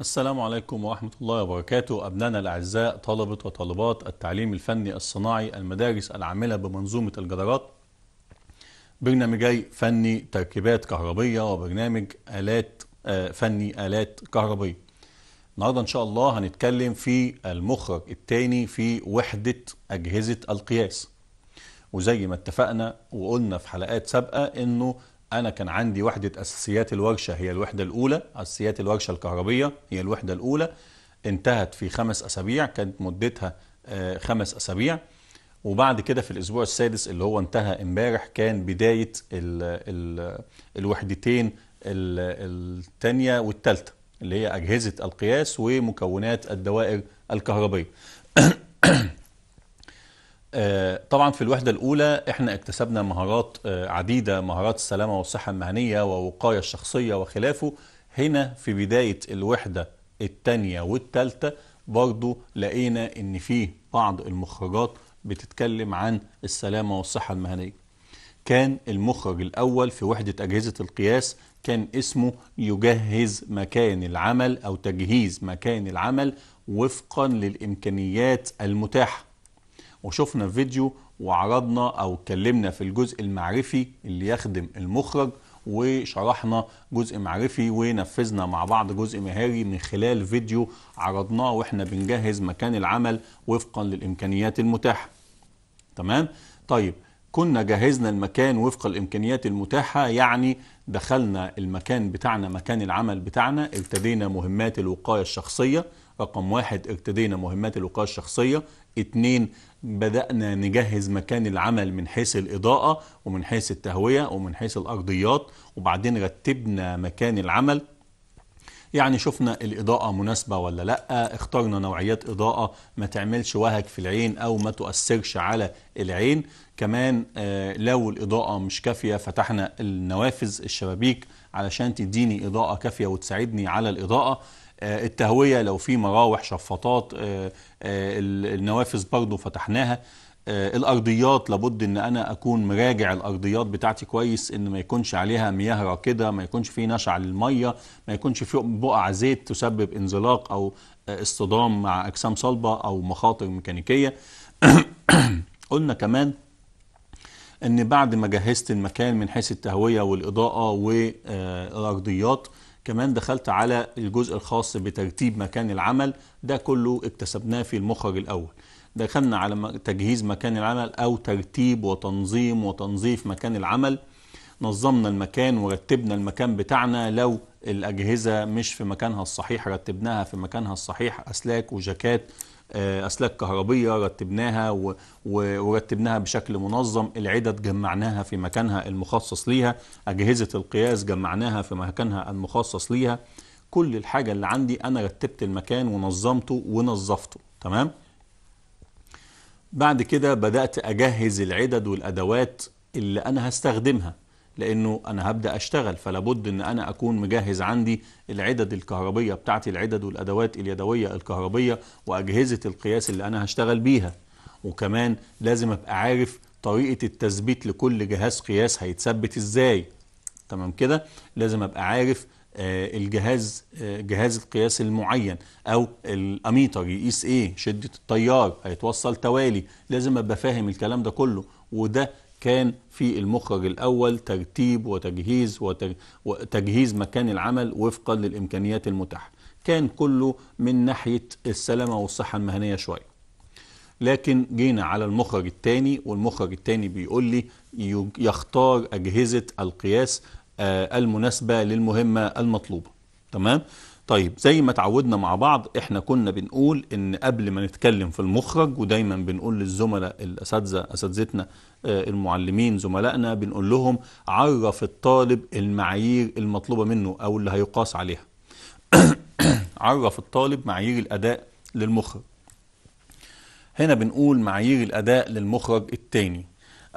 السلام عليكم ورحمة الله وبركاته أبنائنا الأعزاء طلبة وطالبات التعليم الفني الصناعي المدارس العاملة بمنظومة الجدارات برنامجي فني تركيبات كهربية وبرنامج آلات آه، فني آلات كهربية النهاردة إن شاء الله هنتكلم في المخرج الثاني في وحدة أجهزة القياس وزي ما اتفقنا وقلنا في حلقات سابقة إنه أنا كان عندي وحدة أساسيات الورشة هي الوحدة الأولى أساسيات الورشة الكهربية هي الوحدة الأولى انتهت في خمس أسابيع كانت مدتها آه، خمس أسابيع وبعد كده في الأسبوع السادس اللي هو انتهى امبارح كان بداية الـ الـ الوحدتين الثانية والثالثة اللي هي أجهزة القياس ومكونات الدوائر الكهربية آه، طبعا في الوحدة الأولى احنا اكتسبنا مهارات آه، عديدة مهارات السلامة والصحة المهنية ووقاية الشخصية وخلافه هنا في بداية الوحدة الثانية والثالثة برضو لقينا ان في بعض المخرجات بتتكلم عن السلامة والصحة المهنية كان المخرج الأول في وحدة أجهزة القياس كان اسمه يجهز مكان العمل أو تجهيز مكان العمل وفقا للإمكانيات المتاحة وشفنا فيديو وعرضنا او اتكلمنا في الجزء المعرفي اللي يخدم المخرج وشرحنا جزء معرفي ونفذنا مع بعض جزء مهاري من خلال فيديو عرضناه واحنا بنجهز مكان العمل وفقا للامكانيات المتاحه تمام طيب كنا جهزنا المكان وفق الامكانيات المتاحه يعني دخلنا المكان بتاعنا مكان العمل بتاعنا ارتدينا مهمات الوقايه الشخصيه رقم واحد ارتدينا مهمات الوقايه الشخصيه اتنين بدأنا نجهز مكان العمل من حيث الإضاءة ومن حيث التهوية ومن حيث الأرضيات وبعدين رتبنا مكان العمل يعني شفنا الإضاءة مناسبة ولا لأ اخترنا نوعيات إضاءة ما تعملش وهج في العين أو ما تؤثرش على العين كمان آه، لو الإضاءة مش كافية فتحنا النوافذ الشبابيك علشان تديني إضاءة كافية وتساعدني على الإضاءة آه، التهويه لو في مراوح شفاطات آه، آه، النوافذ برضه فتحناها الارضيات لابد ان انا اكون مراجع الارضيات بتاعتي كويس ان ما يكونش عليها مياه راكده ما يكونش فيه نشع للميه ما يكونش فيه بقع زيت تسبب انزلاق او اصطدام مع اجسام صلبه او مخاطر ميكانيكيه قلنا كمان ان بعد ما جهزت المكان من حيث التهويه والاضاءه والارضيات كمان دخلت على الجزء الخاص بترتيب مكان العمل ده كله اكتسبناه في المخرج الأول دخلنا على تجهيز مكان العمل أو ترتيب وتنظيم وتنظيف مكان العمل نظمنا المكان ورتبنا المكان بتاعنا لو الأجهزة مش في مكانها الصحيح رتبناها في مكانها الصحيح أسلاك وجاكات آه، اسلاك كهربيه رتبناها ورتبناها بشكل منظم العدد جمعناها في مكانها المخصص ليها اجهزه القياس جمعناها في مكانها المخصص ليها كل الحاجه اللي عندي انا رتبت المكان ونظمته ونظفته تمام بعد كده بدات اجهز العدد والادوات اللي انا هستخدمها لانه انا هبدا اشتغل فلابد ان انا اكون مجهز عندي العدد الكهربيه بتاعتي العدد والادوات اليدويه الكهربيه واجهزه القياس اللي انا هشتغل بيها وكمان لازم ابقى عارف طريقه التثبيت لكل جهاز قياس هيتثبت ازاي تمام كده لازم ابقى عارف آه، الجهاز آه، جهاز القياس المعين او الاميتر يقيس ايه شده التيار هيتوصل توالي لازم ابقى فاهم الكلام ده كله وده كان في المخرج الأول ترتيب وتجهيز وتجهيز مكان العمل وفقا للإمكانيات المتاحة كان كله من ناحية السلامة والصحة المهنية شوية لكن جينا على المخرج الثاني والمخرج الثاني بيقول لي يختار أجهزة القياس آه، المناسبة للمهمة المطلوبة تمام؟ طيب زي ما تعودنا مع بعض احنا كنا بنقول ان قبل ما نتكلم في المخرج ودايما بنقول للزملاء الاساتذه اساتذتنا آه، المعلمين زملائنا بنقول لهم عرف الطالب المعايير المطلوبه منه او اللي هيقاس عليها عرف الطالب معايير الاداء للمخرج هنا بنقول معايير الاداء للمخرج الثاني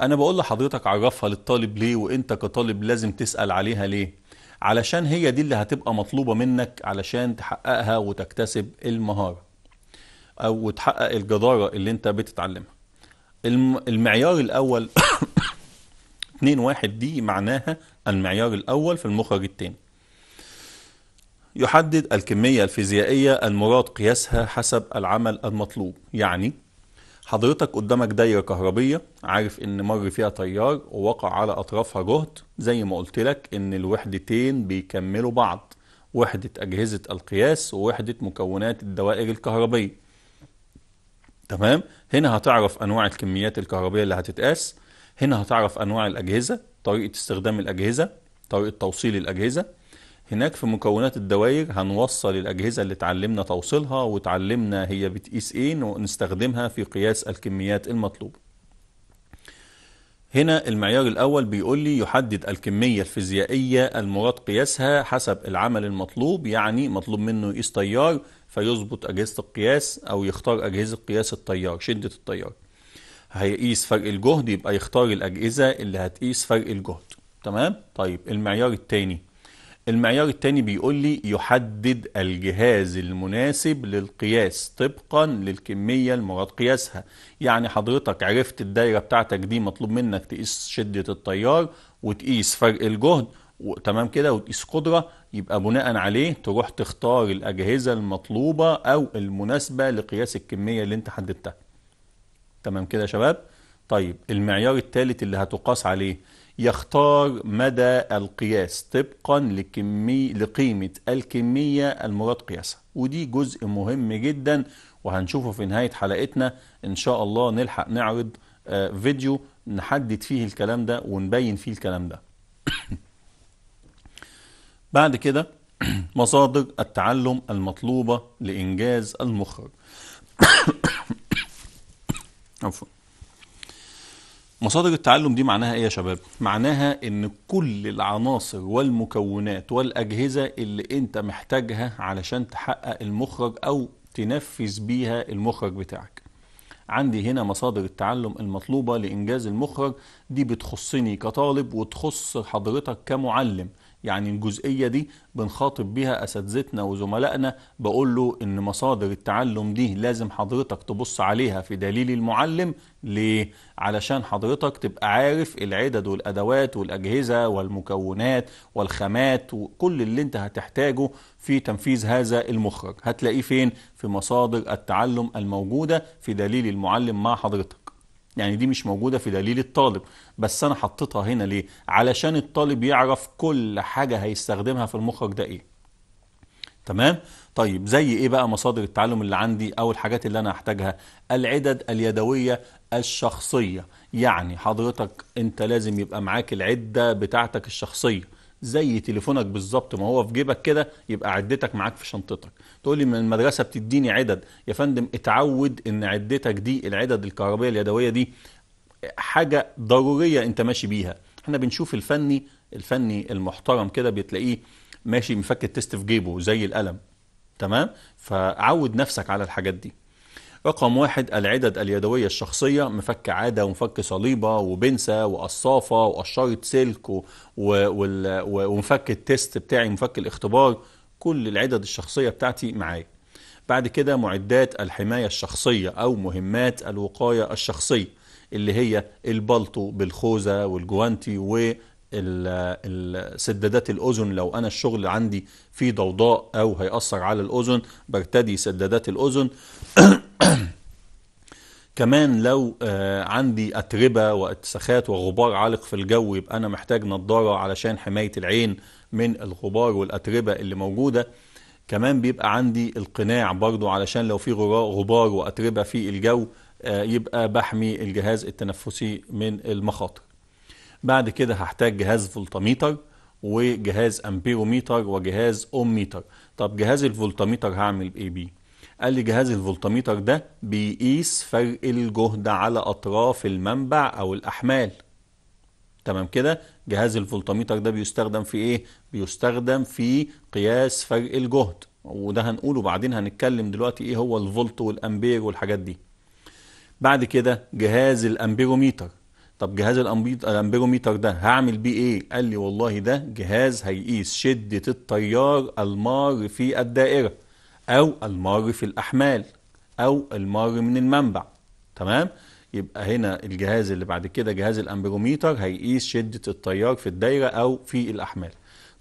انا بقول لحضرتك عرفها للطالب ليه وانت كطالب لازم تسال عليها ليه علشان هي دي اللي هتبقى مطلوبة منك علشان تحققها وتكتسب المهارة أو تحقق الجدارة اللي أنت بتتعلمها المعيار الأول 2 واحد دي معناها المعيار الأول في المخرج الثاني يحدد الكمية الفيزيائية المراد قياسها حسب العمل المطلوب يعني حضرتك قدامك دايره كهربيه عارف ان مر فيها تيار ووقع على اطرافها جهد زي ما قلت لك ان الوحدتين بيكملوا بعض وحده اجهزه القياس ووحده مكونات الدوائر الكهربيه تمام هنا هتعرف انواع الكميات الكهربيه اللي هتتقاس هنا هتعرف انواع الاجهزه طريقه استخدام الاجهزه طريقه توصيل الاجهزه هناك في مكونات الدوائر هنوصل الأجهزة اللي اتعلمنا توصيلها وتعلمنا هي بتقيس ايه ونستخدمها في قياس الكميات المطلوبة هنا المعيار الأول بيقول لي يحدد الكمية الفيزيائية المراد قياسها حسب العمل المطلوب يعني مطلوب منه يقيس تيار فيظبط أجهزة القياس أو يختار أجهزة قياس التيار شدة التيار هيقيس فرق الجهد يبقى يختار الأجهزة اللي هتقيس فرق الجهد تمام طيب المعيار الثاني المعيار الثاني بيقول لي يحدد الجهاز المناسب للقياس طبقا للكمية المراد قياسها يعني حضرتك عرفت الدايرة بتاعتك دي مطلوب منك تقيس شدة التيار وتقيس فرق الجهد تمام كده وتقيس قدرة يبقى بناء عليه تروح تختار الأجهزة المطلوبة أو المناسبة لقياس الكمية اللي أنت حددتها تمام كده يا شباب طيب المعيار الثالث اللي هتقاس عليه يختار مدى القياس طبقا لكمي لقيمة الكمية المراد قياسها ودي جزء مهم جدا وهنشوفه في نهاية حلقتنا إن شاء الله نلحق نعرض آه، فيديو نحدد فيه الكلام ده ونبين فيه الكلام ده بعد كده مصادر التعلم المطلوبة لإنجاز المخرج عفوا مصادر التعلم دي معناها ايه يا شباب معناها ان كل العناصر والمكونات والاجهزه اللي انت محتاجها علشان تحقق المخرج او تنفذ بيها المخرج بتاعك عندي هنا مصادر التعلم المطلوبه لانجاز المخرج دي بتخصني كطالب وتخص حضرتك كمعلم يعني الجزئية دي بنخاطب بيها أساتذتنا وزملائنا بقول له إن مصادر التعلم دي لازم حضرتك تبص عليها في دليل المعلم ليه؟ علشان حضرتك تبقى عارف العدد والأدوات والأجهزة والمكونات والخامات وكل اللي أنت هتحتاجه في تنفيذ هذا المخرج هتلاقيه فين؟ في مصادر التعلم الموجودة في دليل المعلم مع حضرتك يعني دي مش موجودة في دليل الطالب بس أنا حطيتها هنا ليه؟ علشان الطالب يعرف كل حاجة هيستخدمها في المخرج ده إيه تمام؟ طيب زي إيه بقى مصادر التعلم اللي عندي أو الحاجات اللي أنا هحتاجها؟ العدد اليدوية الشخصية يعني حضرتك أنت لازم يبقى معاك العدة بتاعتك الشخصية زي تليفونك بالظبط ما هو في جيبك كده يبقى عدتك معاك في شنطتك تقول لي من المدرسه بتديني عدد يا فندم اتعود ان عدتك دي العدد الكهربائيه اليدويه دي حاجه ضروريه انت ماشي بيها احنا بنشوف الفني الفني المحترم كده بتلاقيه ماشي مفك التست في جيبه زي القلم تمام فعود نفسك على الحاجات دي رقم واحد العدد اليدوية الشخصية مفك عادة ومفك صليبة وبنسة وقصافة وقشرة سلك ومفك التست بتاعي مفك الاختبار كل العدد الشخصية بتاعتي معايا بعد كده معدات الحماية الشخصية أو مهمات الوقاية الشخصية اللي هي البلطو بالخوذة والجوانتي و سدادات الأذن لو أنا الشغل عندي فيه ضوضاء أو هيأثر على الأذن برتدي سدادات الأذن كمان لو آه، عندي أتربة واتساخات وغبار عالق في الجو يبقى أنا محتاج نظارة علشان حماية العين من الغبار والأتربة اللي موجودة كمان بيبقى عندي القناع برضو علشان لو في غبار وأتربة في الجو آه، يبقى بحمي الجهاز التنفسي من المخاطر بعد كده هحتاج جهاز فولتاميتر وجهاز امبيروميتر وجهاز اوميتر طب جهاز الفولتاميتر هعمل ايه بيه قال لي جهاز الفولتميتر ده بيقيس فرق الجهد على أطراف المنبع أو الأحمال تمام كده جهاز الفولتميتر ده بيستخدم في إيه؟ بيستخدم في قياس فرق الجهد وده هنقوله بعدين هنتكلم دلوقتي إيه هو الفولت والأمبير والحاجات دي بعد كده جهاز الأمبيروميتر طب جهاز الامبيروميتر ده هعمل بيه ايه قال لي والله ده جهاز هيقيس شده التيار المار في الدائره أو المار في الأحمال أو المار من المنبع تمام؟ يبقى هنا الجهاز اللي بعد كده جهاز الأمبروميتر هيقيس شدة التيار في الدايرة أو في الأحمال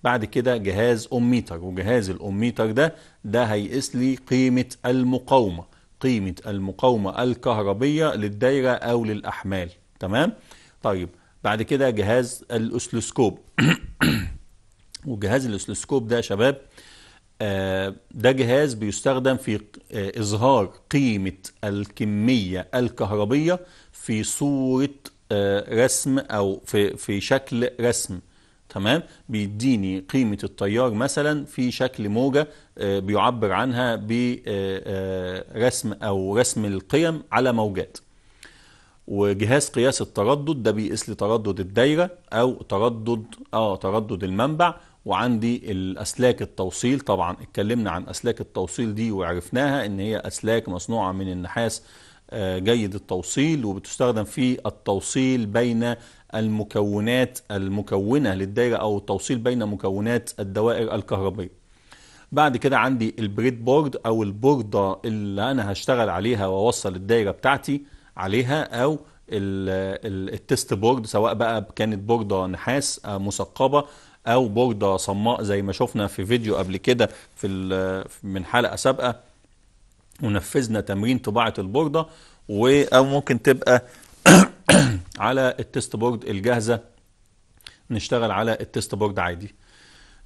بعد كده جهاز أميتر وجهاز الأميتر ده ده هيقيس لي قيمة المقاومة قيمة المقاومة الكهربية للدايرة أو للأحمال تمام؟ طيب بعد كده جهاز الأسلسكوب وجهاز الأسلسكوب ده يا شباب آه، ده جهاز بيستخدم في آه، إظهار قيمة الكمية الكهربية في صورة آه، رسم أو في, في شكل رسم تمام بيديني قيمة التيار مثلا في شكل موجة بيعبر عنها برسم أو رسم القيم على موجات وجهاز قياس التردد ده بيقيس لي تردد الدايرة أو تردد آه تردد المنبع وعندي الأسلاك التوصيل طبعا اتكلمنا عن أسلاك التوصيل دي وعرفناها إن هي أسلاك مصنوعة من النحاس آه، جيد التوصيل وبتستخدم في التوصيل بين المكونات المكونة للدائرة أو التوصيل بين مكونات الدوائر الكهربية بعد كده عندي البريد بورد أو البوردة اللي أنا هشتغل عليها وأوصل الدائرة بتاعتي عليها أو التست بورد سواء بقى كانت بوردة نحاس آه، مثقبة او بورده صماء زي ما شفنا في فيديو قبل كده في من حلقه سابقه ونفذنا تمرين طباعه البورده او ممكن تبقى على التست بورد الجاهزه نشتغل على التست بورد عادي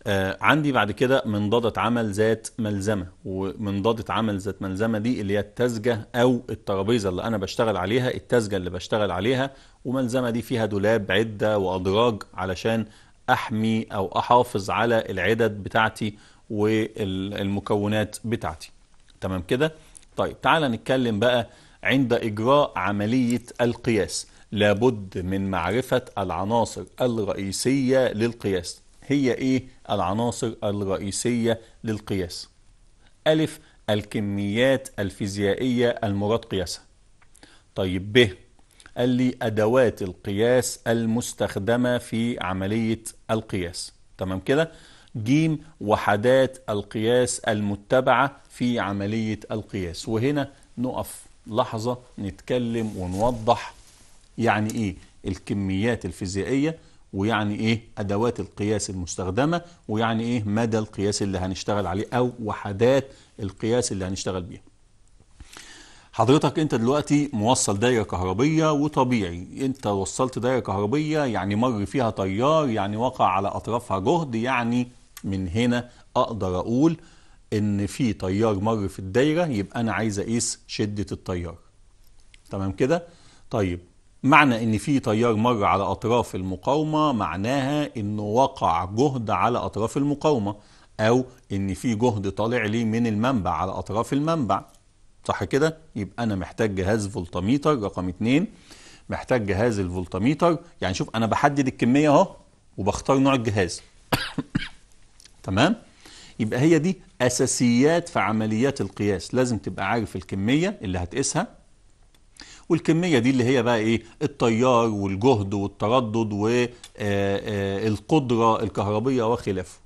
آه عندي بعد كده منضدة عمل ذات ملزمة ومنضدة عمل ذات ملزمة دي اللي هي التزجة أو الترابيزة اللي أنا بشتغل عليها التزجة اللي بشتغل عليها وملزمة دي فيها دولاب عدة وأدراج علشان احمي او احافظ على العدد بتاعتي والمكونات بتاعتي تمام كده طيب تعال نتكلم بقى عند اجراء عمليه القياس لابد من معرفه العناصر الرئيسيه للقياس هي ايه العناصر الرئيسيه للقياس الف الكميات الفيزيائيه المراد قياسها طيب ب قال لي أدوات القياس المستخدمة في عملية القياس تمام كده جيم وحدات القياس المتبعة في عملية القياس وهنا نقف لحظة نتكلم ونوضح يعني إيه الكميات الفيزيائية ويعني إيه أدوات القياس المستخدمة ويعني إيه مدى القياس اللي هنشتغل عليه أو وحدات القياس اللي هنشتغل بيها حضرتك انت دلوقتي موصل دايره كهربيه وطبيعي انت وصلت دايره كهربيه يعني مر فيها تيار يعني وقع على اطرافها جهد يعني من هنا اقدر اقول ان في تيار مر في الدايره يبقى انا عايز اقيس شده التيار تمام كده طيب معنى ان في تيار مر على اطراف المقاومه معناها انه وقع جهد على اطراف المقاومه او ان في جهد طالع لي من المنبع على اطراف المنبع صح كده يبقى انا محتاج جهاز فولتميتر رقم اتنين محتاج جهاز الفولتميتر يعني شوف انا بحدد الكميه اهو وبختار نوع الجهاز تمام يبقى هي دي اساسيات في عمليات القياس لازم تبقى عارف الكميه اللي هتقيسها والكميه دي اللي هي بقى ايه التيار والجهد والتردد والقدره آه، آه، الكهربيه وخلافه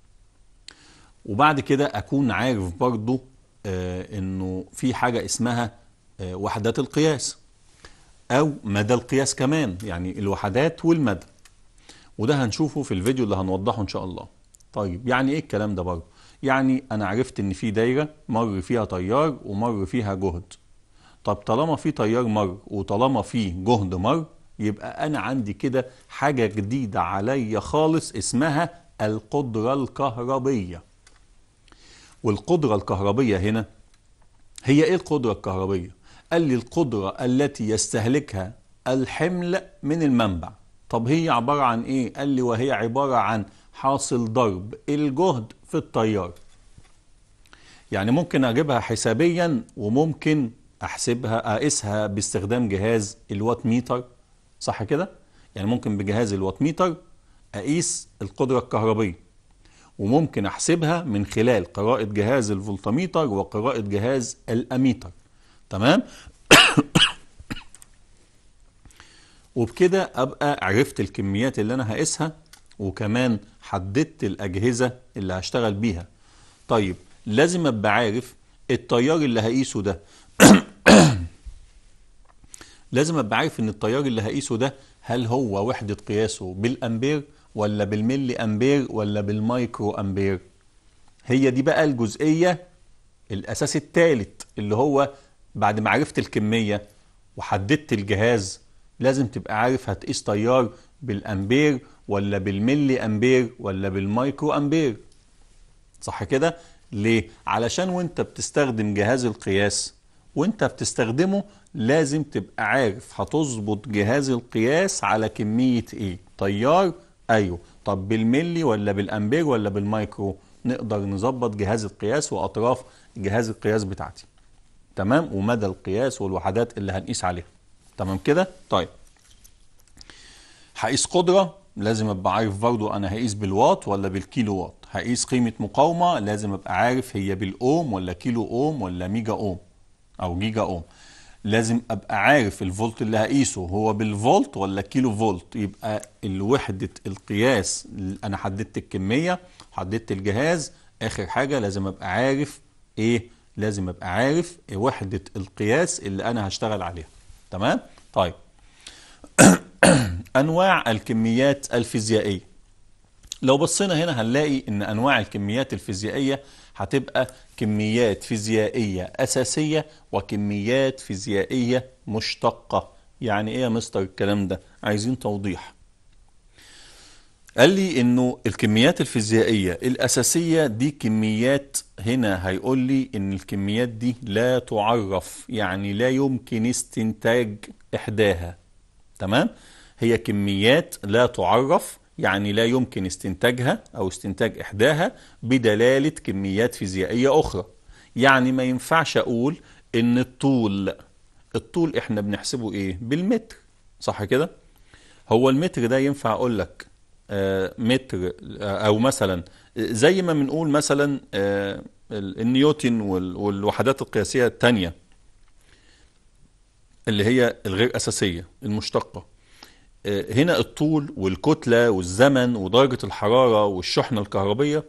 وبعد كده اكون عارف برضو آه، انه في حاجه اسمها آه، وحدات القياس او مدى القياس كمان يعني الوحدات والمدى وده هنشوفه في الفيديو اللي هنوضحه ان شاء الله طيب يعني ايه الكلام ده برضه يعني انا عرفت ان في دايره مر فيها تيار ومر فيها جهد طب طالما في تيار مر وطالما في جهد مر يبقى انا عندي كده حاجه جديده عليا خالص اسمها القدره الكهربيه والقدرة الكهربية هنا هي إيه القدرة الكهربية؟ قال لي القدرة التي يستهلكها الحمل من المنبع طب هي عبارة عن إيه؟ قال لي وهي عبارة عن حاصل ضرب الجهد في التيار يعني ممكن أجيبها حسابيا وممكن أحسبها أقيسها باستخدام جهاز الوات ميتر صح كده؟ يعني ممكن بجهاز الوات ميتر أقيس القدرة الكهربية وممكن احسبها من خلال قراءة جهاز الفولتميتر وقراءة جهاز الاميتر تمام وبكده ابقى عرفت الكميات اللي انا هقيسها وكمان حددت الاجهزة اللي هشتغل بيها طيب لازم ابقى عارف التيار اللي هقيسه ده لازم ابقى عارف ان التيار اللي هقيسه ده هل هو وحدة قياسه بالامبير ولا بالملي امبير ولا بالمايكرو امبير هي دي بقى الجزئية الاساس الثالث اللي هو بعد ما عرفت الكمية وحددت الجهاز لازم تبقى عارف هتقيس تيار بالامبير ولا بالملي امبير ولا بالمايكرو امبير صح كده ليه علشان وانت بتستخدم جهاز القياس وانت بتستخدمه لازم تبقى عارف هتظبط جهاز القياس على كمية ايه تيار ايوه طب بالملي ولا بالامبير ولا بالمايكرو نقدر نظبط جهاز القياس واطراف جهاز القياس بتاعتي تمام ومدى القياس والوحدات اللي هنقيس عليها تمام كده طيب هقيس قدره لازم ابقى عارف برضو انا هقيس بالواط ولا بالكيلو واط هقيس قيمه مقاومه لازم ابقى عارف هي بالاوم ولا كيلو اوم ولا ميجا اوم او جيجا اوم لازم ابقى عارف الفولت اللي هقيسه هو بالفولت ولا كيلو فولت يبقى الوحده القياس انا حددت الكميه حددت الجهاز اخر حاجه لازم ابقى عارف ايه لازم ابقى عارف إيه وحده القياس اللي انا هشتغل عليها تمام طيب انواع الكميات الفيزيائيه لو بصينا هنا هنلاقي ان انواع الكميات الفيزيائيه هتبقى كميات فيزيائية أساسية وكميات فيزيائية مشتقة يعني إيه يا مستر الكلام ده عايزين توضيح قال لي انه الكميات الفيزيائية الاساسية دي كميات هنا هيقول لي ان الكميات دي لا تعرف يعني لا يمكن استنتاج احداها تمام هي كميات لا تعرف يعني لا يمكن استنتاجها أو استنتاج إحداها بدلالة كميات فيزيائية أخرى يعني ما ينفعش أقول إن الطول الطول إحنا بنحسبه إيه؟ بالمتر صح كده؟ هو المتر ده ينفع أقول لك آه، متر آه، أو مثلا زي ما بنقول مثلا آه، النيوتن والوحدات القياسية الثانية اللي هي الغير أساسية المشتقة آه، هنا الطول والكتلة والزمن ودرجة الحرارة والشحنة الكهربية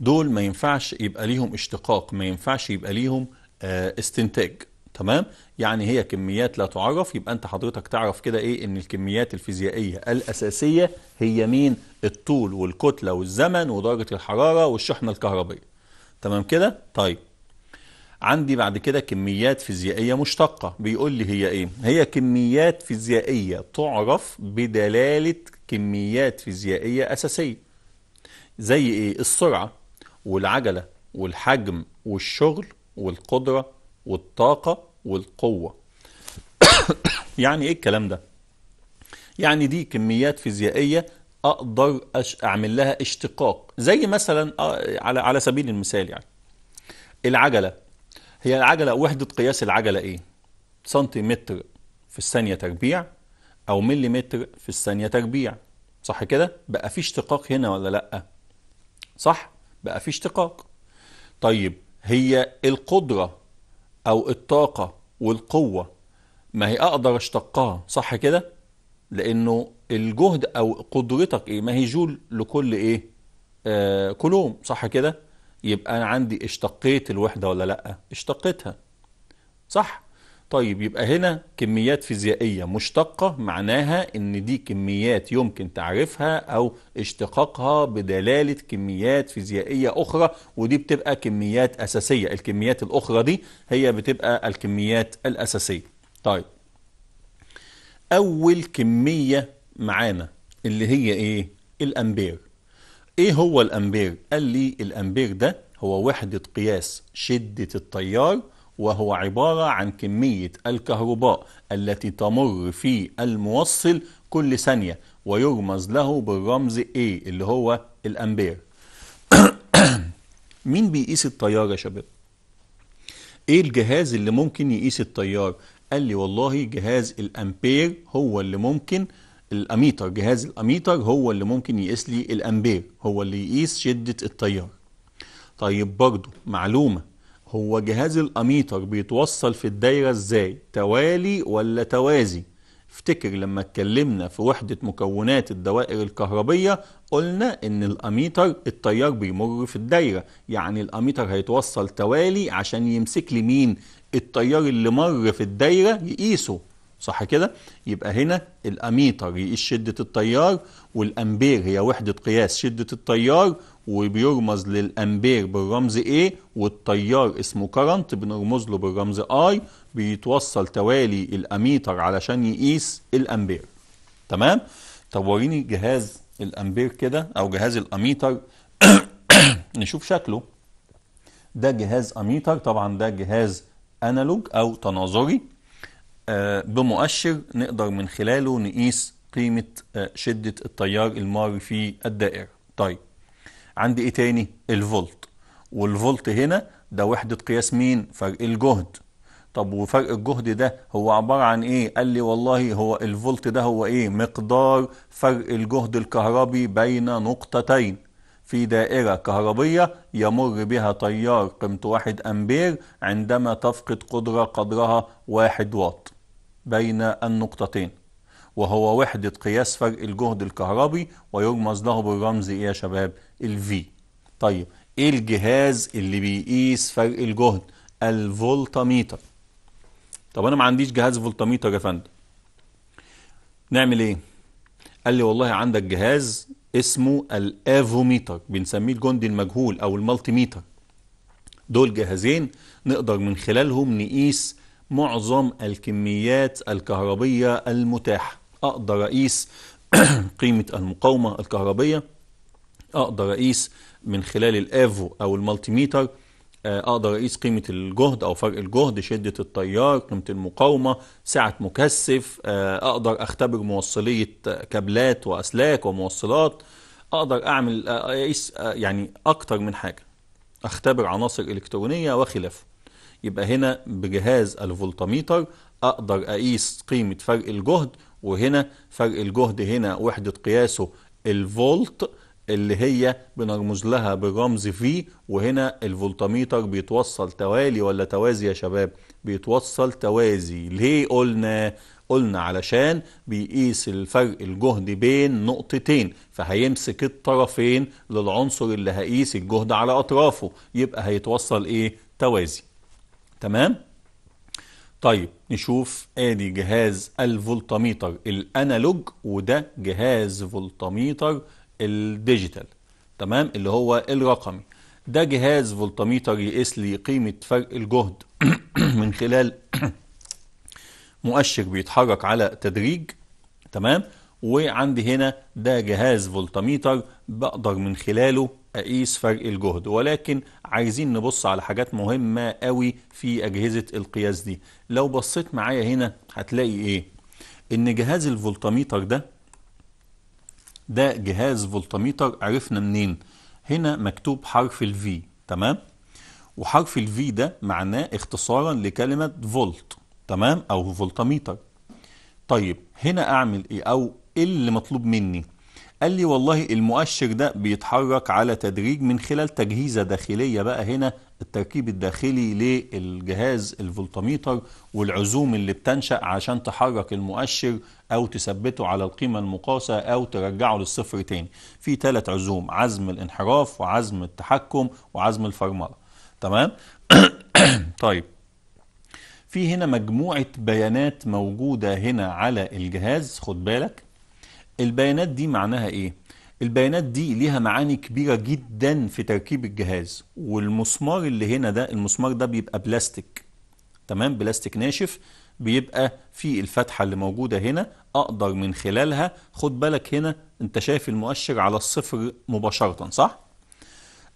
دول ما ينفعش يبقى ليهم اشتقاق ما ينفعش يبقى ليهم آه، استنتاج تمام يعني هي كميات لا تعرف يبقى انت حضرتك تعرف كده ايه ان الكميات الفيزيائيه الاساسيه هي مين الطول والكتله والزمن ودرجه الحراره والشحنه الكهربيه تمام كده طيب عندي بعد كده كميات فيزيائية مشتقة بيقول لي هي ايه هي كميات فيزيائية تعرف بدلالة كميات فيزيائية أساسية زي ايه السرعة والعجلة والحجم والشغل والقدرة والطاقة والقوة يعني ايه الكلام ده يعني دي كميات فيزيائية اقدر أش... اعمل لها اشتقاق زي مثلا آه، على على سبيل المثال يعني العجله هي العجلة وحدة قياس العجلة إيه؟ سنتيمتر في الثانية تربيع أو مليمتر في الثانية تربيع صح كده؟ بقى في اشتقاق هنا ولا لأ؟ صح؟ بقى في اشتقاق طيب هي القدرة أو الطاقة والقوة ما هي أقدر أشتقها صح كده؟ لأنه الجهد أو قدرتك إيه؟ ما هي جول لكل إيه؟ آه كلوم صح كده؟ يبقى انا عندي اشتقيت الوحده ولا لا اشتقيتها صح طيب يبقى هنا كميات فيزيائيه مشتقه معناها ان دي كميات يمكن تعريفها او اشتقاقها بدلاله كميات فيزيائيه اخرى ودي بتبقى كميات اساسيه الكميات الاخرى دي هي بتبقى الكميات الاساسيه طيب اول كميه معانا اللي هي ايه الامبير ايه هو الامبير قال لي الامبير ده هو وحدة قياس شدة التيار وهو عبارة عن كمية الكهرباء التي تمر في الموصل كل ثانية ويرمز له بالرمز A اللي هو الأمبير مين بيقيس التيار يا شباب؟ ايه الجهاز اللي ممكن يقيس التيار؟ قال لي والله جهاز الأمبير هو اللي ممكن الاميتر جهاز الاميتر هو اللي ممكن يقيس لي الامبير هو اللي يقيس شده التيار طيب برضو معلومه هو جهاز الاميتر بيتوصل في الدايره ازاي توالي ولا توازي افتكر لما اتكلمنا في وحده مكونات الدوائر الكهربيه قلنا ان الاميتر التيار بيمر في الدايره يعني الاميتر هيتوصل توالي عشان يمسك لي مين التيار اللي مر في الدايره يقيسه صح كده يبقى هنا الاميتر يقيس شده التيار والامبير هي وحده قياس شده التيار وبيرمز للامبير بالرمز A والتيار اسمه كرنت بنرمز له بالرمز I بيتوصل توالي الاميتر علشان يقيس الامبير تمام طب وريني جهاز الامبير كده او جهاز الاميتر نشوف شكله ده جهاز اميتر طبعا ده جهاز انالوج او تناظري آه، بمؤشر نقدر من خلاله نقيس قيمة آه، شدة التيار الماري في الدائرة طيب عندي ايه تاني الفولت والفولت هنا ده وحدة قياس مين فرق الجهد طب وفرق الجهد ده هو عبارة عن ايه قال لي والله هو الفولت ده هو ايه مقدار فرق الجهد الكهربي بين نقطتين في دائرة كهربية يمر بها تيار قمت 1 أمبير عندما تفقد قدرة قدرها 1 واط بين النقطتين وهو وحدة قياس فرق الجهد الكهربي ويرمز له بالرمز إيه يا شباب الفي طيب إيه الجهاز اللي بيقيس فرق الجهد الفولتاميتر طب أنا ما عنديش جهاز فولتاميتر يا فندم نعمل إيه قال لي والله عندك جهاز اسمه الافوميتر بنسميه الجندي المجهول او المالتيميتر دول جهازين نقدر من خلالهم نقيس معظم الكميات الكهربية المتاحة أقدر أقيس قيمة المقاومة الكهربية أقدر أقيس من خلال الأفو أو المالتيميتر آه، اقدر اقيس قيمه الجهد او فرق الجهد شده التيار قيمه المقاومه سعه مكثف آه، اقدر اختبر موصليه كابلات واسلاك وموصلات اقدر اعمل آه، اقيس يعني اكتر من حاجه اختبر عناصر الكترونيه وخلافه يبقى هنا بجهاز الفولتميتر اقدر اقيس قيمه فرق الجهد وهنا فرق الجهد هنا وحده قياسه الفولت اللي هي بنرمز لها بالرمز في وهنا الفولتميتر بيتوصل توالي ولا توازي يا شباب بيتوصل توازي ليه قلنا قلنا علشان بيقيس الفرق الجهد بين نقطتين فهيمسك الطرفين للعنصر اللي هيقيس الجهد على اطرافه يبقى هيتوصل ايه توازي تمام طيب نشوف ادي جهاز الفولتميتر الانالوج وده جهاز فولتميتر الديجيتال تمام اللي هو الرقمي ده جهاز فولتميتر يقيس لي قيمة فرق الجهد من خلال مؤشر بيتحرك على تدريج تمام وعندي هنا ده جهاز فولتميتر بقدر من خلاله اقيس فرق الجهد ولكن عايزين نبص على حاجات مهمة قوي في اجهزة القياس دي لو بصيت معايا هنا هتلاقي ايه ان جهاز الفولتميتر ده ده جهاز فولتميتر عرفنا منين هنا مكتوب حرف الفي تمام وحرف الفي ده معناه اختصارا لكلمة فولت تمام او فولتميتر طيب هنا اعمل ايه او ايه اللي مطلوب مني قال لي والله المؤشر ده بيتحرك على تدريج من خلال تجهيزة داخلية بقى هنا التركيب الداخلي للجهاز الفولتميتر والعزوم اللي بتنشأ عشان تحرك المؤشر أو تثبته على القيمة المقاسة أو ترجعه للصفر تاني في ثلاث عزوم عزم الانحراف وعزم التحكم وعزم الفرملة تمام طيب في هنا مجموعة بيانات موجودة هنا على الجهاز خد بالك البيانات دي معناها ايه البيانات دي ليها معاني كبيرة جدا في تركيب الجهاز والمسمار اللي هنا ده المسمار ده بيبقى بلاستيك تمام بلاستيك ناشف بيبقى في الفتحة اللي موجودة هنا أقدر من خلالها خد بالك هنا أنت شايف المؤشر على الصفر مباشرة صح؟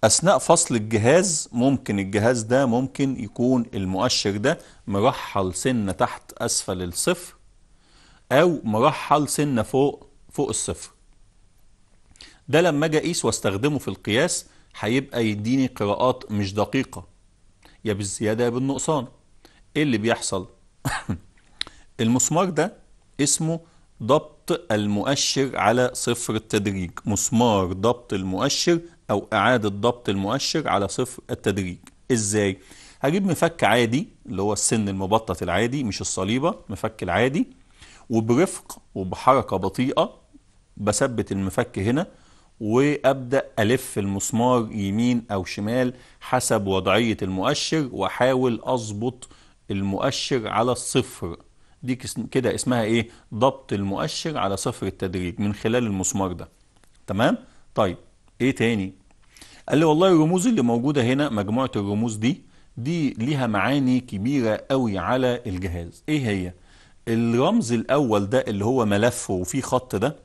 أثناء فصل الجهاز ممكن الجهاز ده ممكن يكون المؤشر ده مرحل سنة تحت أسفل الصفر أو مرحل سنة فوق فوق الصفر ده لما اجي اقيس واستخدمه في القياس هيبقى يديني قراءات مش دقيقة يا بالزيادة يا بالنقصان ايه اللي بيحصل المسمار ده اسمه ضبط المؤشر على صفر التدريج مسمار ضبط المؤشر او اعادة ضبط المؤشر على صفر التدريج ازاي هجيب مفك عادي اللي هو السن المبطط العادي مش الصليبة مفك العادي وبرفق وبحركة بطيئة بثبت المفك هنا وابدا الف المسمار يمين او شمال حسب وضعيه المؤشر واحاول اظبط المؤشر على الصفر دي كده اسمها ايه ضبط المؤشر على صفر التدريج من خلال المسمار ده تمام طيب ايه تاني قال لي والله الرموز اللي موجوده هنا مجموعه الرموز دي دي ليها معاني كبيره قوي على الجهاز ايه هي الرمز الاول ده اللي هو ملفه وفيه خط ده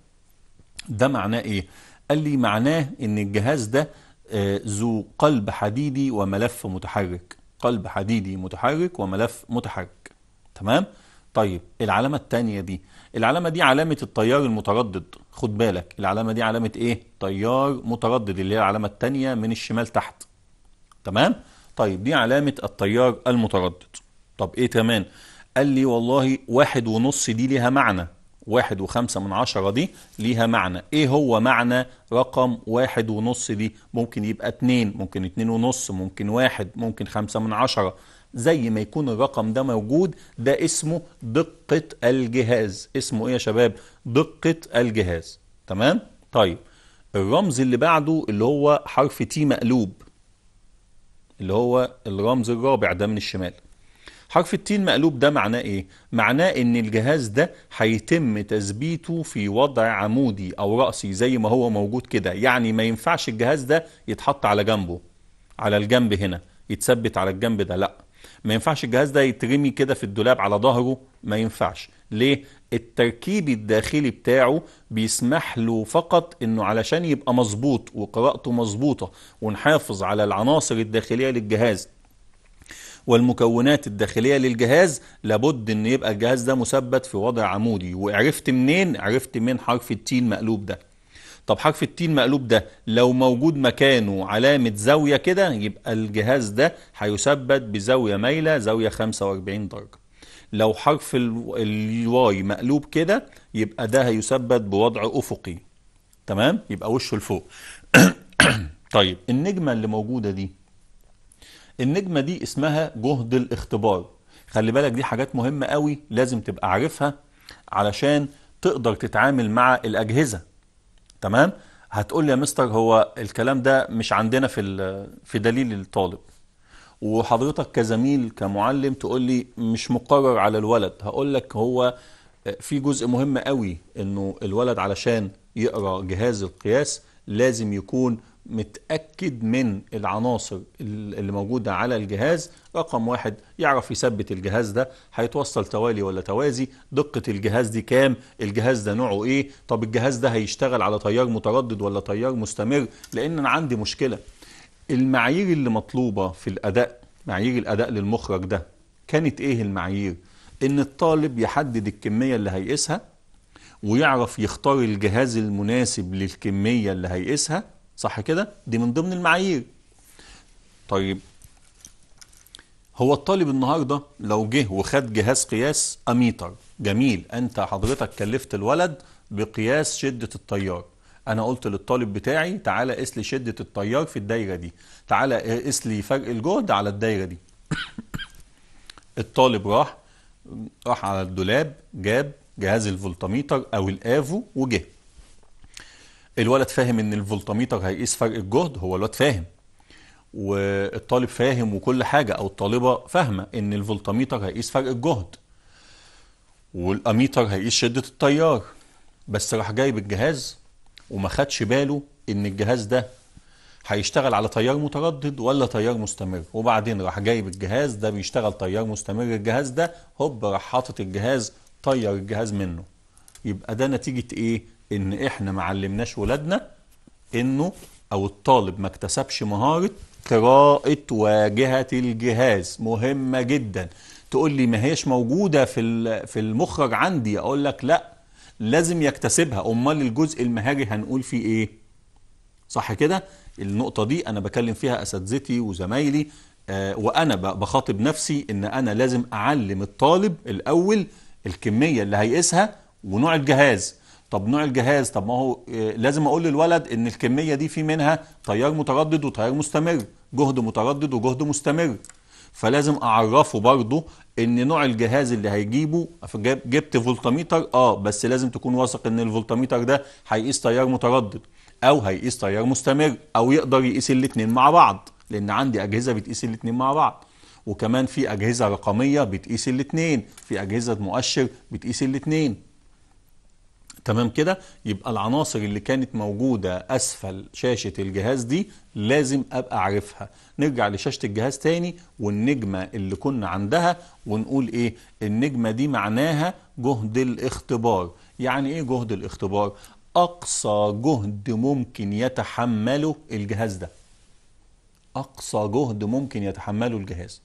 ده معناه ايه قال لي معناه ان الجهاز ده آه، ذو قلب حديدي وملف متحرك قلب حديدي متحرك وملف متحرك تمام طيب العلامة التانية دي العلامة دي علامة التيار المتردد خد بالك العلامة دي علامة ايه تيار متردد اللي هي العلامة التانية من الشمال تحت تمام طيب دي علامة التيار المتردد طب ايه كمان قال لي والله واحد ونص دي ليها معنى واحد وخمسة من عشرة دي ليها معنى ايه هو معنى رقم واحد ونص دي ممكن يبقى اتنين ممكن اتنين ونص ممكن واحد ممكن خمسة من عشرة زي ما يكون الرقم ده موجود ده اسمه دقة الجهاز اسمه ايه يا شباب دقة الجهاز تمام طيب الرمز اللي بعده اللي هو حرف تي مقلوب اللي هو الرمز الرابع ده من الشمال حرف التين مقلوب ده معناه ايه؟ معناه ان الجهاز ده هيتم تثبيته في وضع عمودي او رأسي زي ما هو موجود كده يعني ما ينفعش الجهاز ده يتحط على جنبه على الجنب هنا يتثبت على الجنب ده لا ما ينفعش الجهاز ده يترمي كده في الدولاب على ظهره ما ينفعش ليه؟ التركيب الداخلي بتاعه بيسمح له فقط انه علشان يبقى مظبوط وقراءته مظبوطه ونحافظ على العناصر الداخليه للجهاز والمكونات الداخلية للجهاز لابد ان يبقى الجهاز ده مثبت في وضع عمودي وعرفت منين عرفت من حرف التين مقلوب ده طب حرف التين مقلوب ده لو موجود مكانه علامة زاوية كده يبقى الجهاز ده هيثبت بزاوية مايلة زاوية 45 درجة لو حرف الواي مقلوب كده يبقى ده هيثبت بوضع أفقي تمام يبقى وشه لفوق طيب النجمة اللي موجودة دي النجمة دي اسمها جهد الاختبار خلي بالك دي حاجات مهمة قوي لازم تبقى عارفها علشان تقدر تتعامل مع الأجهزة تمام هتقول لي يا مستر هو الكلام ده مش عندنا في في دليل الطالب وحضرتك كزميل كمعلم تقول لي مش مقرر على الولد هقول لك هو في جزء مهم قوي انه الولد علشان يقرا جهاز القياس لازم يكون متأكد من العناصر اللي موجودة على الجهاز رقم واحد يعرف يثبت الجهاز ده هيتوصل توالي ولا توازي دقة الجهاز دي كام الجهاز ده نوعه ايه طب الجهاز ده هيشتغل على تيار متردد ولا تيار مستمر لان انا عندي مشكلة المعايير اللي مطلوبة في الاداء معايير الاداء للمخرج ده كانت ايه المعايير ان الطالب يحدد الكمية اللي هيقيسها ويعرف يختار الجهاز المناسب للكمية اللي هيقيسها صح كده دي من ضمن المعايير طيب هو الطالب النهارده لو جه وخد جهاز قياس اميتر جميل انت حضرتك كلفت الولد بقياس شده التيار انا قلت للطالب بتاعي تعالى قيس لي شده التيار في الدايره دي تعالى قيس لي فرق الجهد على الدايره دي الطالب راح راح على الدولاب جاب جهاز الفولتميتر او الافو وجه الولد فاهم ان الفولتميتر هيقيس فرق الجهد هو الواد فاهم والطالب فاهم وكل حاجه او الطالبه فاهمه ان الفولتميتر هيقيس فرق الجهد والاميتر هيقيس شده التيار بس راح جايب الجهاز وما خدش باله ان الجهاز ده هيشتغل على تيار متردد ولا تيار مستمر وبعدين راح جايب الجهاز ده بيشتغل تيار مستمر الجهاز ده هوب راح حاطط الجهاز طير الجهاز منه يبقى ده نتيجه ايه ان احنا ما علمناش ولادنا انه او الطالب ما اكتسبش مهاره قراءه واجهه الجهاز مهمه جدا تقول لي ما هيش موجوده في في المخرج عندي اقول لك لا لازم يكتسبها امال الجزء المهاري هنقول فيه ايه صح كده النقطه دي انا بكلم فيها اساتذتي وزمايلي آه وانا بخاطب نفسي ان انا لازم اعلم الطالب الاول الكميه اللي هيقيسها ونوع الجهاز طب نوع الجهاز طب ما هو آه، لازم اقول للولد ان الكميه دي في منها تيار متردد وتيار مستمر جهد متردد وجهد مستمر فلازم اعرفه برضه ان نوع الجهاز اللي هيجيبه جبت فولتميتر اه بس لازم تكون واثق ان الفولتميتر ده هيقيس تيار متردد او هيقيس تيار مستمر او يقدر يقيس الاثنين مع بعض لان عندي اجهزه بتقيس الاثنين مع بعض وكمان في اجهزه رقميه بتقيس الاثنين في اجهزه مؤشر بتقيس الاثنين تمام كده يبقى العناصر اللي كانت موجودة أسفل شاشة الجهاز دي لازم أبقى عارفها نرجع لشاشة الجهاز تاني والنجمة اللي كنا عندها ونقول إيه النجمة دي معناها جهد الاختبار يعني إيه جهد الاختبار أقصى جهد ممكن يتحمله الجهاز ده أقصى جهد ممكن يتحمله الجهاز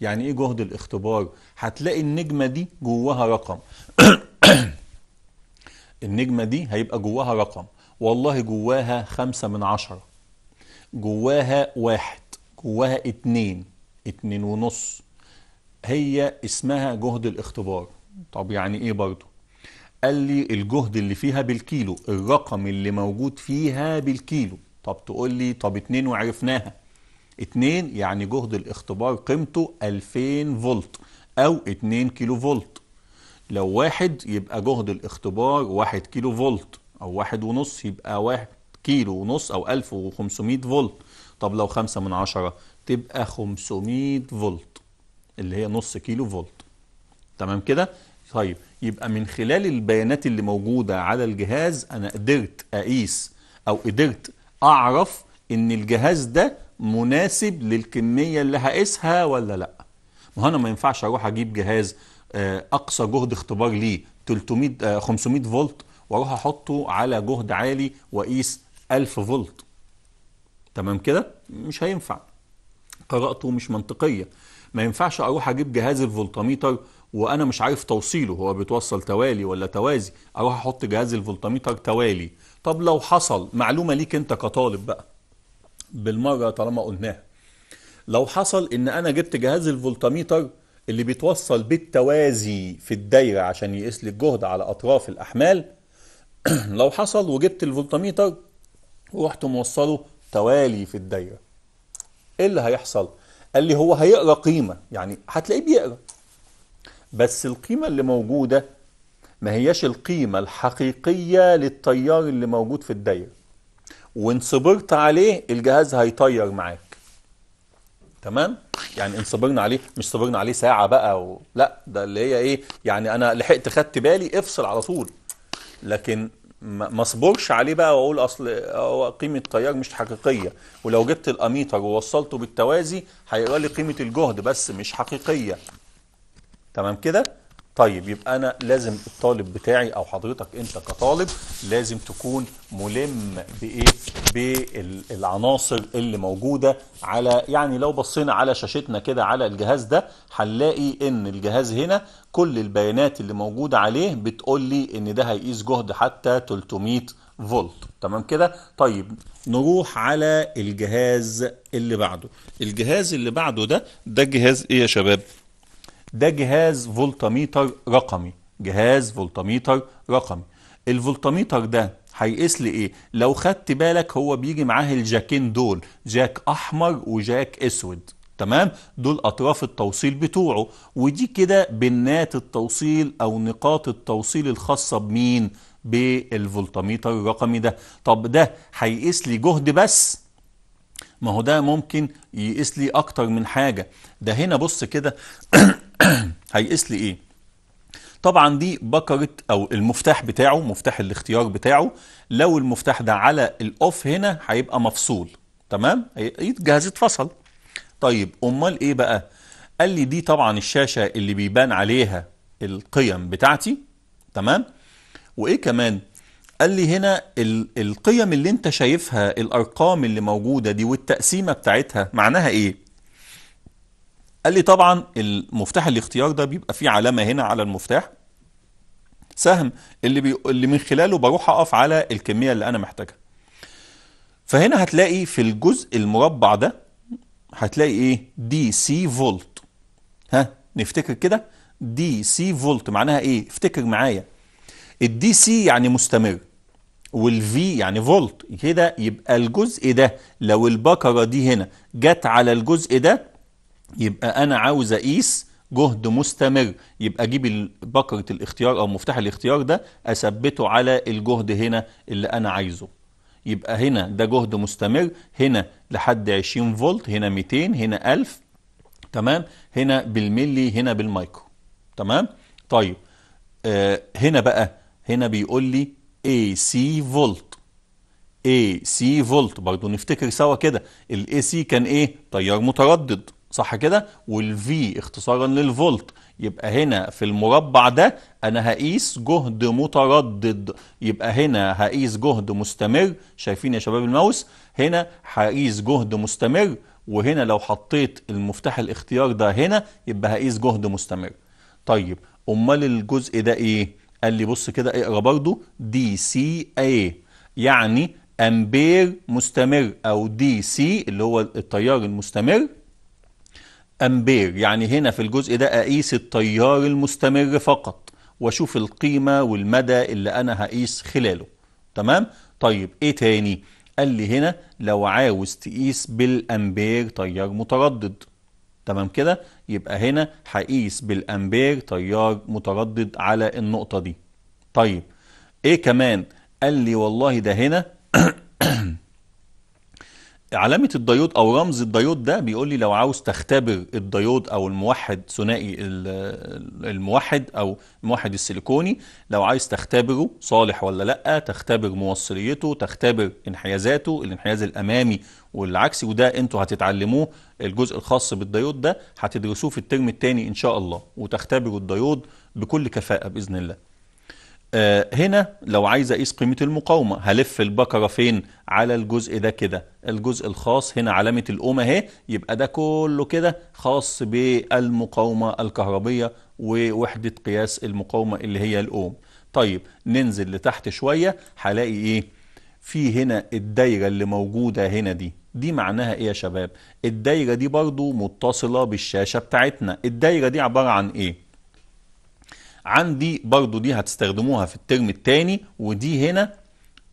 يعني إيه جهد الاختبار هتلاقي النجمة دي جواها رقم النجمة دي هيبقى جواها رقم والله جواها خمسة من عشرة جواها واحد جواها اتنين اتنين ونص هي اسمها جهد الاختبار طب يعني ايه برضو قال لي الجهد اللي فيها بالكيلو الرقم اللي موجود فيها بالكيلو طب تقول لي طب اتنين وعرفناها اتنين يعني جهد الاختبار قيمته 2000 فولت او اتنين كيلو فولت لو واحد يبقى جهد الاختبار واحد كيلو فولت او واحد ونص يبقى واحد كيلو ونص او 1500 فولت طب لو خمسة من عشرة تبقى 500 فولت اللي هي نص كيلو فولت تمام كده طيب يبقى من خلال البيانات اللي موجودة على الجهاز انا قدرت اقيس او قدرت اعرف ان الجهاز ده مناسب للكمية اللي هقيسها ولا لا ما انا ما ينفعش اروح اجيب جهاز آه، اقصى جهد اختبار ليه 300 500 آه، فولت واروح احطه على جهد عالي واقيس 1000 فولت تمام كده مش هينفع قراءته مش منطقيه ما ينفعش اروح اجيب جهاز الفولتميتر وانا مش عارف توصيله هو بيتوصل توالي ولا توازي اروح احط جهاز الفولتميتر توالي طب لو حصل معلومه ليك انت كطالب بقى بالمره طالما قلناها لو حصل ان انا جبت جهاز الفولتميتر اللي بيتوصل بالتوازي في الدايره عشان يقيس لي الجهد على اطراف الاحمال لو حصل وجبت الفولتميتر ورحت موصله توالي في الدايره ايه اللي هيحصل قال لي هو هيقرا قيمه يعني هتلاقيه بيقرا بس القيمه اللي موجوده ما هياش القيمه الحقيقيه للتيار اللي موجود في الدايره وان صبرت عليه الجهاز هيطير معاك تمام يعني ان صبرنا عليه مش صبرنا عليه ساعه بقى و... لا ده اللي هي ايه يعني انا لحقت خدت بالي افصل على طول لكن ما اصبرش عليه بقى واقول اصل هو قيمه التيار مش حقيقيه ولو جبت الاميتر ووصلته بالتوازي هيقال لي قيمه الجهد بس مش حقيقيه تمام كده طيب يبقى انا لازم الطالب بتاعي او حضرتك انت كطالب لازم تكون ملم بايه بالعناصر اللي موجوده على يعني لو بصينا على شاشتنا كده على الجهاز ده هنلاقي ان الجهاز هنا كل البيانات اللي موجوده عليه بتقول لي ان ده هيقيس جهد حتى 300 فولت تمام كده طيب نروح على الجهاز اللي بعده الجهاز اللي بعده ده ده جهاز ايه يا شباب ده جهاز فولتميتر رقمي جهاز فولتميتر رقمي الفولتميتر ده هيقيس لي ايه لو خدت بالك هو بيجي معاه الجاكين دول جاك احمر وجاك اسود تمام دول اطراف التوصيل بتوعه ودي كده بنات التوصيل او نقاط التوصيل الخاصه بمين بالفولتميتر الرقمي ده طب ده هيقيس لي جهد بس ما هو ده ممكن يقيس لي اكتر من حاجه ده هنا بص كده هيقيس لي ايه طبعا دي بكرة او المفتاح بتاعه مفتاح الاختيار بتاعه لو المفتاح ده على الاوف هنا هيبقى مفصول تمام الجهاز اتفصل طيب امال ايه بقى قال لي دي طبعا الشاشة اللي بيبان عليها القيم بتاعتي تمام وايه كمان قال لي هنا القيم اللي انت شايفها الارقام اللي موجودة دي والتقسيمة بتاعتها معناها ايه قال لي طبعا المفتاح الاختيار ده بيبقى فيه علامه هنا على المفتاح سهم اللي بي... اللي من خلاله بروح اقف على الكميه اللي انا محتاجها فهنا هتلاقي في الجزء المربع ده هتلاقي ايه دي سي فولت ها نفتكر كده دي سي فولت معناها ايه افتكر معايا الدي سي يعني مستمر والفي يعني فولت كده يبقى الجزء ده لو البكره دي هنا جت على الجزء ده يبقى انا عاوز اقيس جهد مستمر يبقى اجيب بكره الاختيار او مفتاح الاختيار ده اثبته على الجهد هنا اللي انا عايزه يبقى هنا ده جهد مستمر هنا لحد 20 فولت هنا 200 هنا 1000 تمام هنا بالملي هنا بالمايكرو تمام طيب آه هنا بقى هنا بيقول لي اي سي فولت اي سي فولت برضه نفتكر سوا كده الاي سي كان ايه تيار متردد صح كده والفي اختصارا للفولت يبقى هنا في المربع ده انا هقيس جهد متردد يبقى هنا هقيس جهد مستمر شايفين يا شباب الماوس هنا هقيس جهد مستمر وهنا لو حطيت المفتاح الاختيار ده هنا يبقى هقيس جهد مستمر طيب امال الجزء ده ايه قال لي بص كده اقرا برضو دي سي اي يعني امبير مستمر او دي سي اللي هو التيار المستمر أمبير يعني هنا في الجزء ده أقيس التيار المستمر فقط وأشوف القيمة والمدى اللي أنا هقيس خلاله تمام؟ طيب إيه تاني؟ قال لي هنا لو عاوز تقيس بالأمبير تيار متردد تمام كده؟ يبقى هنا هقيس بالأمبير تيار متردد على النقطة دي طيب إيه كمان؟ قال لي والله ده هنا علامة الديود أو رمز الديود ده بيقول لي لو عاوز تختبر الديود أو الموحد ثنائي الموحد أو الموحد السيليكوني لو عايز تختبره صالح ولا لأ تختبر موصليته تختبر انحيازاته الانحياز الأمامي والعكسي وده أنتوا هتتعلموه الجزء الخاص بالديود ده هتدرسوه في الترم الثاني إن شاء الله وتختبروا الديود بكل كفاءة بإذن الله آه، هنا لو عايز اقيس قيمه المقاومه هلف البكره فين على الجزء ده كده الجزء الخاص هنا علامه الاوم اهي يبقى ده كله كده خاص بالمقاومه الكهربيه ووحده قياس المقاومه اللي هي الاوم طيب ننزل لتحت شويه هلاقي ايه في هنا الدايره اللي موجوده هنا دي دي معناها ايه يا شباب الدايره دي برضو متصله بالشاشه بتاعتنا الدايره دي عباره عن ايه عندي برضو دي هتستخدموها في الترم الثاني ودي هنا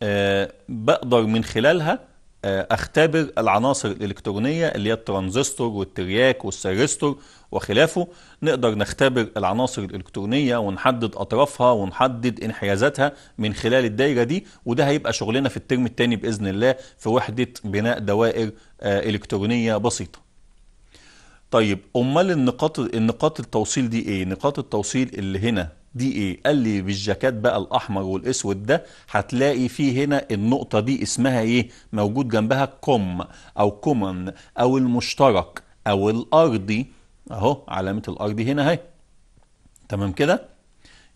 آه بقدر من خلالها آه اختبر العناصر الالكترونيه اللي هي الترانزستور والترياك والسيرستور وخلافه نقدر نختبر العناصر الالكترونيه ونحدد اطرافها ونحدد انحيازاتها من خلال الدايره دي وده هيبقى شغلنا في الترم الثاني باذن الله في وحده بناء دوائر آه الكترونيه بسيطه طيب امال النقاط النقاط التوصيل دي ايه نقاط التوصيل اللي هنا دي ايه قال لي بالجاكات بقى الاحمر والاسود ده هتلاقي فيه هنا النقطه دي اسمها ايه موجود جنبها كوم او كومن او المشترك او الارضي اهو علامه الارضي هنا اهي تمام كده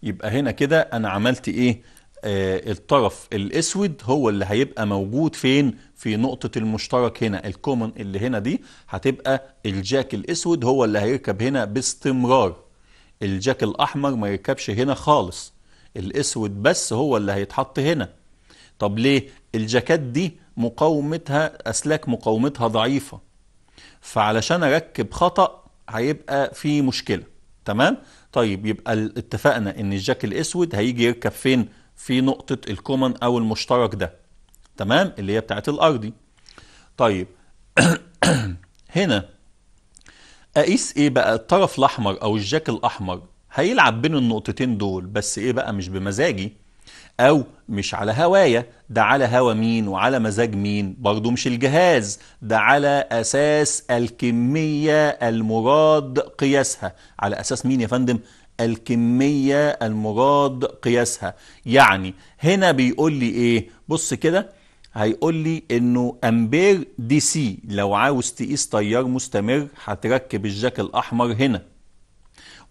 يبقى هنا كده انا عملت ايه آه، الطرف الاسود هو اللي هيبقى موجود فين في نقطة المشترك هنا الكومن اللي هنا دي هتبقى الجاك الاسود هو اللي هيركب هنا باستمرار الجاك الاحمر ما يركبش هنا خالص الاسود بس هو اللي هيتحط هنا طب ليه الجاكات دي مقاومتها اسلاك مقاومتها ضعيفة فعلشان اركب خطأ هيبقى في مشكلة تمام طيب يبقى اتفقنا ان الجاك الاسود هيجي يركب فين في نقطة الكومن أو المشترك ده تمام اللي هي بتاعت الأرضي طيب هنا أقيس إيه بقى الطرف الأحمر أو الجاك الأحمر هيلعب بين النقطتين دول بس إيه بقى مش بمزاجي أو مش على هوايا ده على هوا مين وعلى مزاج مين برضو مش الجهاز ده على أساس الكمية المراد قياسها على أساس مين يا فندم؟ الكمية المراد قياسها يعني هنا بيقول لي ايه بص كده هيقول لي انه امبير دي سي لو عاوز تقيس تيار مستمر هتركب الجاك الاحمر هنا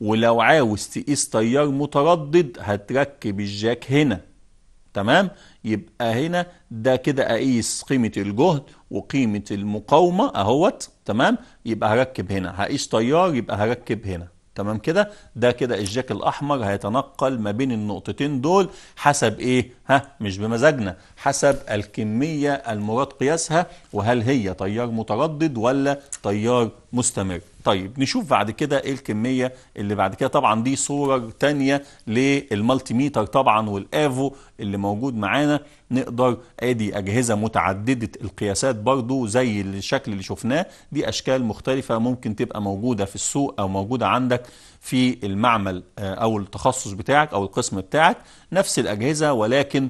ولو عاوز تقيس تيار متردد هتركب الجاك هنا تمام يبقى هنا ده كده اقيس قيمه الجهد وقيمه المقاومه اهوت تمام يبقى هركب هنا هقيس تيار يبقى هركب هنا تمام كده ده كده الجاك الاحمر هيتنقل ما بين النقطتين دول حسب ايه ها مش بمزاجنا حسب الكميه المراد قياسها وهل هي تيار متردد ولا تيار مستمر طيب نشوف بعد كده ايه الكميه اللي بعد كده طبعا دي صوره ثانيه للمالتي ميتر طبعا والافو اللي موجود معانا نقدر ادي اجهزه متعدده القياسات برضو زي الشكل اللي شفناه دي اشكال مختلفه ممكن تبقى موجوده في السوق او موجوده عندك في المعمل آه، او التخصص بتاعك او القسم بتاعك نفس الاجهزه ولكن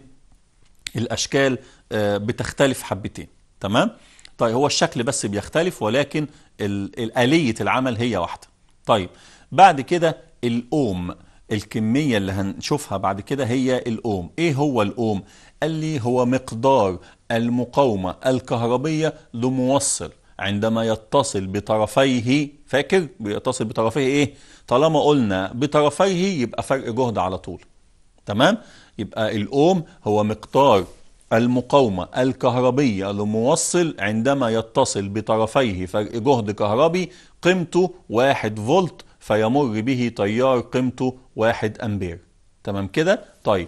الاشكال آه، بتختلف حبتين تمام طيب هو الشكل بس بيختلف ولكن الآلية العمل هي واحدة طيب بعد كده الأوم الكمية اللي هنشوفها بعد كده هي الأوم إيه هو الأوم؟ قال لي هو مقدار المقاومة الكهربية لموصل عندما يتصل بطرفيه فاكر بيتصل بطرفيه ايه طالما قلنا بطرفيه يبقى فرق جهد على طول تمام يبقى الاوم هو مقدار المقاومة الكهربية لموصل عندما يتصل بطرفيه فرق جهد كهربي قيمته 1 فولت فيمر به تيار قيمته 1 أمبير تمام كده؟ طيب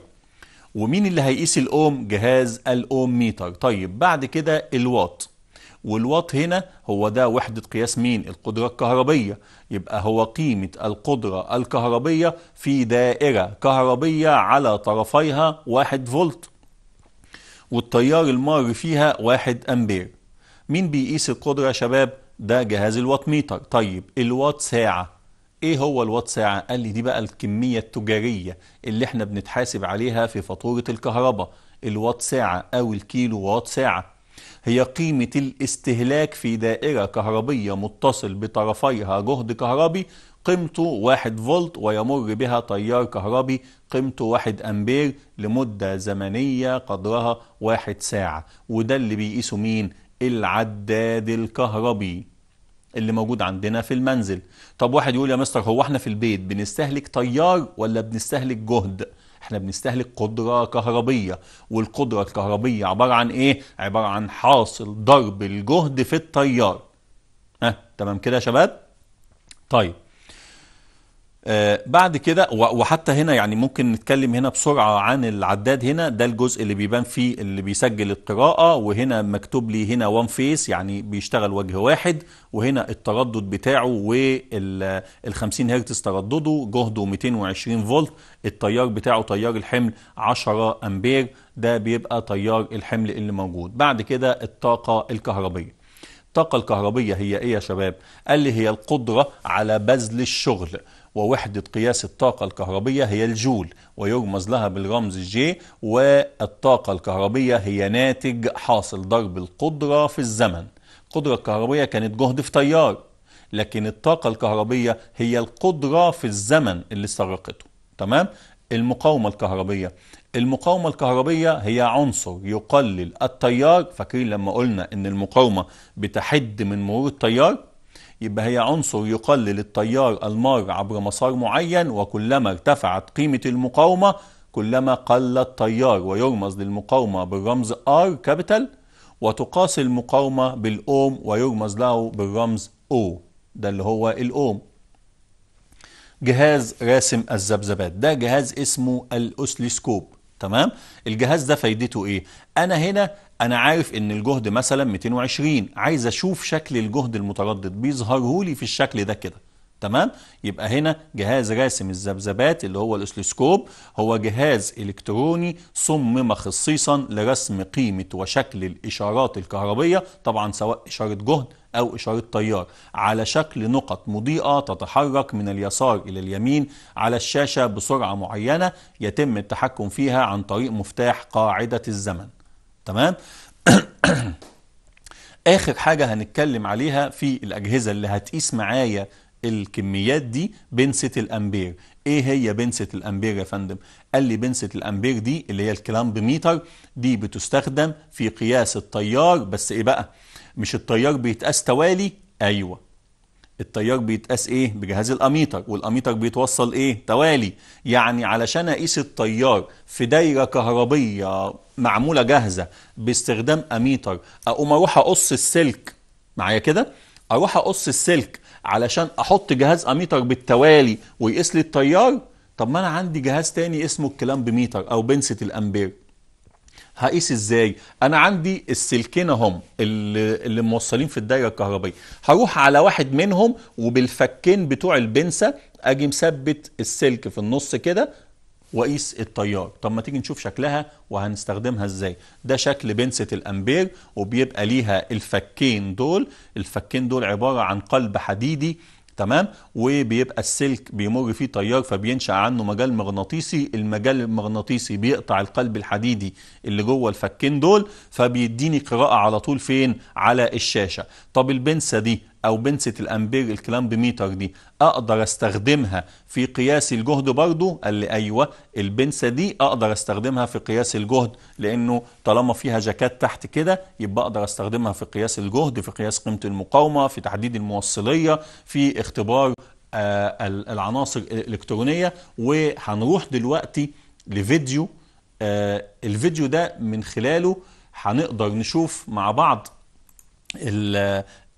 ومين اللي هيقيس الأوم؟ جهاز الأوم ميتر طيب بعد كده الوات والوات هنا هو ده وحدة قياس مين؟ القدرة الكهربية يبقى هو قيمة القدرة الكهربية في دائرة كهربية على طرفيها 1 فولت والتيار المار فيها واحد أمبير مين بيقيس القدرة يا شباب ده جهاز الوات ميتر طيب الوات ساعة ايه هو الوات ساعة قال لي دي بقى الكمية التجارية اللي احنا بنتحاسب عليها في فاتورة الكهرباء الوات ساعة او الكيلو وات ساعة هي قيمة الاستهلاك في دائرة كهربية متصل بطرفيها جهد كهربي قيمته 1 فولت ويمر بها تيار كهربي قيمته 1 أمبير لمدة زمنية قدرها 1 ساعة وده اللي بيقيسه مين؟ العداد الكهربي اللي موجود عندنا في المنزل طب واحد يقول يا مستر هو احنا في البيت بنستهلك تيار ولا بنستهلك جهد احنا بنستهلك قدرة كهربية والقدرة الكهربية عبارة عن ايه عبارة عن حاصل ضرب الجهد في التيار ها أه. تمام كده يا شباب طيب آه، بعد كده وحتى هنا يعني ممكن نتكلم هنا بسرعة عن العداد هنا ده الجزء اللي بيبان فيه اللي بيسجل القراءة وهنا مكتوب لي هنا وان فيس يعني بيشتغل وجه واحد وهنا التردد بتاعه وال 50 هرتز تردده جهده 220 فولت التيار بتاعه تيار الحمل 10 امبير ده بيبقى تيار الحمل اللي موجود بعد كده الطاقة الكهربية الطاقة الكهربية هي ايه يا شباب؟ قال لي هي القدرة على بذل الشغل ووحدة قياس الطاقة الكهربية هي الجول ويرمز لها بالرمز جي والطاقة الكهربية هي ناتج حاصل ضرب القدرة في الزمن القدرة الكهربية كانت جهد في تيار لكن الطاقة الكهربية هي القدرة في الزمن اللي سرقته تمام؟ المقاومة الكهربية المقاومة الكهربية هي عنصر يقلل التيار فاكرين لما قلنا ان المقاومة بتحد من مرور التيار يبقى هي عنصر يقلل التيار المار عبر مسار معين وكلما ارتفعت قيمة المقاومة كلما قل التيار ويرمز للمقاومة بالرمز R كابيتال وتقاس المقاومة بالأوم ويرمز له بالرمز O ده اللي هو الأوم جهاز راسم الذبذبات ده جهاز اسمه الأسلسكوب تمام الجهاز ده فايدته ايه انا هنا انا عارف ان الجهد مثلا 220 عايز اشوف شكل الجهد المتردد بيظهره لي في الشكل ده كده تمام يبقى هنا جهاز راسم الذبذبات اللي هو الاسلسكوب هو جهاز الكتروني صمم خصيصا لرسم قيمه وشكل الاشارات الكهربيه طبعا سواء اشاره جهد أو إشارة تيار على شكل نقط مضيئة تتحرك من اليسار إلى اليمين على الشاشة بسرعة معينة يتم التحكم فيها عن طريق مفتاح قاعدة الزمن تمام اخر حاجه هنتكلم عليها في الاجهزه اللي هتقيس معايا الكميات دي بنسة الامبير ايه هي بنسة الامبير يا فندم قال لي بنسة الامبير دي اللي هي الكلامب ميتر دي بتستخدم في قياس التيار بس ايه بقى مش التيار بيتقاس توالي ايوه التيار بيتقاس ايه بجهاز الاميتر والاميتر بيتوصل ايه توالي يعني علشان اقيس التيار في دايره كهربيه معموله جاهزه باستخدام اميتر اقوم اروح اقص السلك معايا كده اروح اقص السلك علشان احط جهاز اميتر بالتوالي ويقيس لي التيار طب ما انا عندي جهاز تاني اسمه الكلامب ميتر او بنسة الامبير هقيس ازاي انا عندي السلكين اهم اللي, اللي موصلين في الدايره الكهربائيه هروح على واحد منهم وبالفكين بتوع البنسه اجي مثبت السلك في النص كده واقيس التيار طب ما تيجي نشوف شكلها وهنستخدمها ازاي ده شكل بنسة الامبير وبيبقى ليها الفكين دول الفكين دول عبارة عن قلب حديدي تمام وبيبقى السلك بيمر فيه تيار فبينشا عنه مجال مغناطيسي المجال المغناطيسي بيقطع القلب الحديدي اللي جوه الفكين دول فبيديني قراءه على طول فين على الشاشه طب البنسه دي او بنسة الامبير الكلام بميتر دي اقدر استخدمها في قياس الجهد برضو قال لي ايوه البنسة دي اقدر استخدمها في قياس الجهد لانه طالما فيها جاكات تحت كده يبقى اقدر استخدمها في قياس الجهد في قياس قيمة المقاومة في تحديد الموصلية في اختبار آه العناصر الالكترونية وهنروح دلوقتي لفيديو آه الفيديو ده من خلاله هنقدر نشوف مع بعض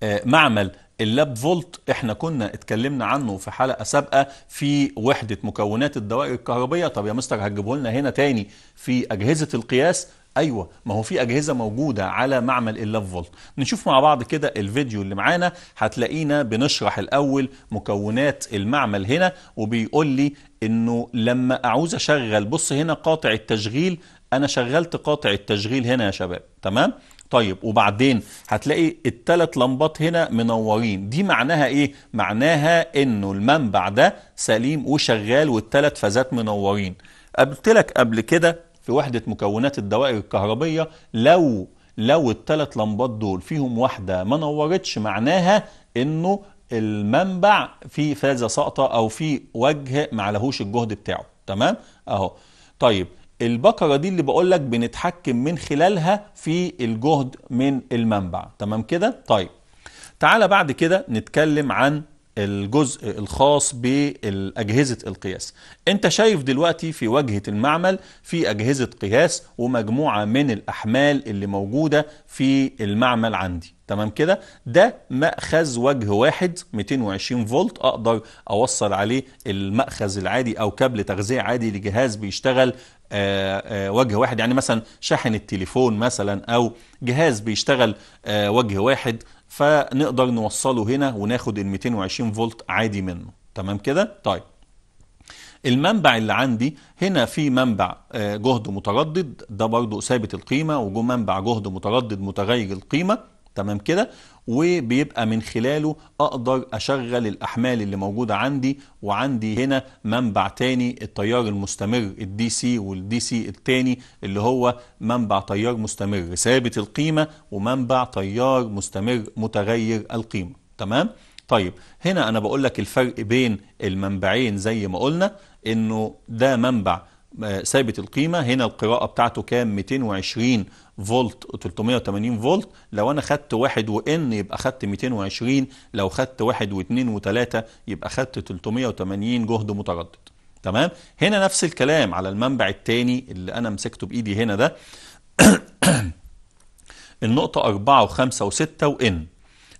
آه، معمل اللاب فولت احنا كنا اتكلمنا عنه في حلقه سابقه في وحده مكونات الدوائر الكهربيه طب يا مستر هتجيبه لنا هنا تاني في اجهزه القياس ايوه ما هو في اجهزه موجوده على معمل اللاب فولت نشوف مع بعض كده الفيديو اللي معانا هتلاقينا بنشرح الاول مكونات المعمل هنا وبيقول لي انه لما اعوز اشغل بص هنا قاطع التشغيل انا شغلت قاطع التشغيل هنا يا شباب تمام طيب وبعدين هتلاقي التلات لمبات هنا منورين دي معناها ايه معناها انه المنبع ده سليم وشغال والتلات فازات منورين قلت لك قبل كده في وحده مكونات الدوائر الكهربيه لو لو التلات لمبات دول فيهم واحده ما نورتش معناها انه المنبع في فازه ساقطه او في وجه ما الجهد بتاعه تمام اهو طيب البقرة دي اللي بقول لك بنتحكم من خلالها في الجهد من المنبع تمام كده طيب تعالى بعد كده نتكلم عن الجزء الخاص بأجهزة القياس انت شايف دلوقتي في واجهة المعمل في أجهزة قياس ومجموعة من الأحمال اللي موجودة في المعمل عندي تمام كده ده مأخذ وجه واحد 220 فولت أقدر أوصل عليه المأخذ العادي أو كابل تغذية عادي لجهاز بيشتغل آه، آه، وجه واحد يعني مثلا شاحن التليفون مثلا او جهاز بيشتغل آه، وجه واحد فنقدر نوصله هنا وناخد ال 220 فولت عادي منه تمام كده طيب المنبع اللي عندي هنا في منبع جهد متردد ده برضو ثابت القيمة وجو منبع جهد متردد متغير القيمة تمام كده وبيبقى من خلاله اقدر اشغل الاحمال اللي موجوده عندي وعندي هنا منبع تاني التيار المستمر الدي سي والدي سي التاني اللي هو منبع تيار مستمر ثابت القيمه ومنبع تيار مستمر متغير القيمه تمام طيب هنا انا بقول لك الفرق بين المنبعين زي ما قلنا انه ده منبع آه، ثابت القيمه هنا القراءه بتاعته كام 220 فولت و380 فولت لو انا خدت واحد وان يبقى خدت 220 لو خدت واحد واثنين وثلاثة يبقى خدت 380 جهد متردد تمام هنا نفس الكلام على المنبع الثاني اللي انا مسكته بايدي هنا ده النقطة 4 و5 و6 وان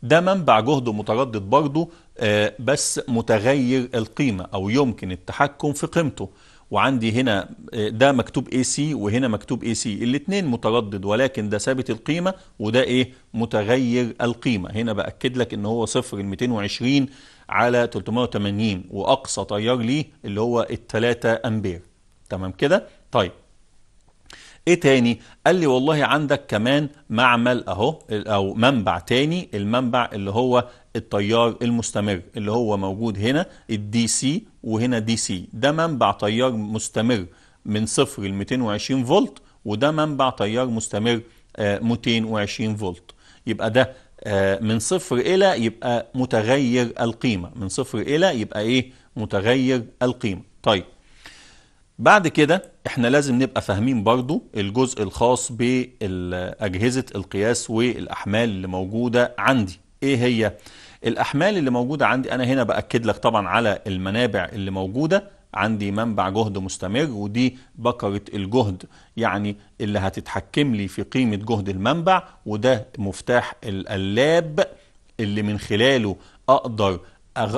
ده منبع جهد متردد برضه آه بس متغير القيمة أو يمكن التحكم في قيمته وعندي هنا آه، ده مكتوب اي سي وهنا مكتوب اي سي الاثنين متردد ولكن ده ثابت القيمه وده ايه متغير القيمه هنا باكد لك ان هو صفر ال 220 على 380 واقصى تيار ليه اللي هو ال 3 امبير تمام كده طيب ايه تاني قال لي والله عندك كمان معمل اهو او منبع تاني المنبع اللي هو التيار المستمر اللي هو موجود هنا الدي سي وهنا دي سي ده منبع تيار مستمر من صفر ل 220 فولت وده منبع تيار مستمر 220 آه، فولت يبقى ده آه، من صفر إلى يبقى متغير القيمة من صفر إلى يبقى إيه متغير القيمة طيب بعد كده احنا لازم نبقى فاهمين برضو الجزء الخاص بأجهزة القياس والأحمال اللي موجودة عندي ايه هي الأحمال اللي موجودة عندي أنا هنا بأكد لك طبعا على المنابع اللي موجودة عندي منبع جهد مستمر ودي بكرة الجهد يعني اللي هتتحكم لي في قيمة جهد المنبع وده مفتاح القلاب اللي من خلاله أقدر